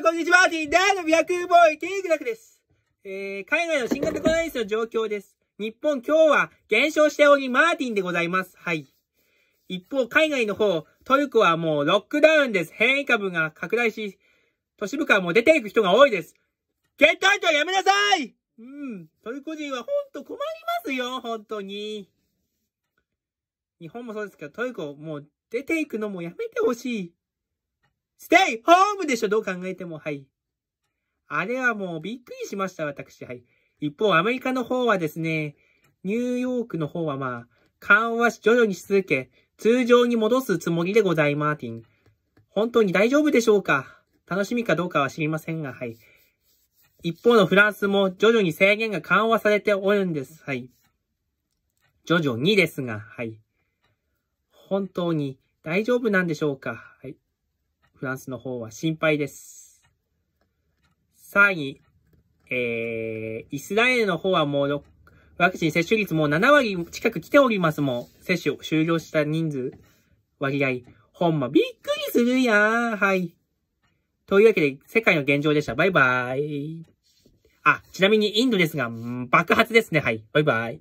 こんにちは。ティンダーの美白ボーイ、テイクダクです。えー、海外の新型コロナウイルスの状況です。日本今日は減少しており、マーティンでございます。はい。一方、海外の方、トルコはもうロックダウンです。変異株が拡大し、都市部からもう出ていく人が多いです。ゲットアウトはやめなさいうん。トルコ人はほんと困りますよ、本当に。日本もそうですけど、トルコもう出ていくのもやめてほしい。stay home でしょ、どう考えても。はい。あれはもうびっくりしました、私。はい。一方、アメリカの方はですね、ニューヨークの方はまあ、緩和し徐々にし続け、通常に戻すつもりでございマーティン。本当に大丈夫でしょうか楽しみかどうかは知りませんが、はい。一方のフランスも徐々に制限が緩和されておるんです。はい。徐々にですが、はい。本当に大丈夫なんでしょうかはい。フランスの方は心配です。3位、えー、イスラエルの方はもう、ワクチン接種率もう7割近く来ておりますもん。接種を終了した人数、割合。ほんま、びっくりするやん。はい。というわけで、世界の現状でした。バイバイ。あ、ちなみにインドですが、爆発ですね。はい。バイバイ。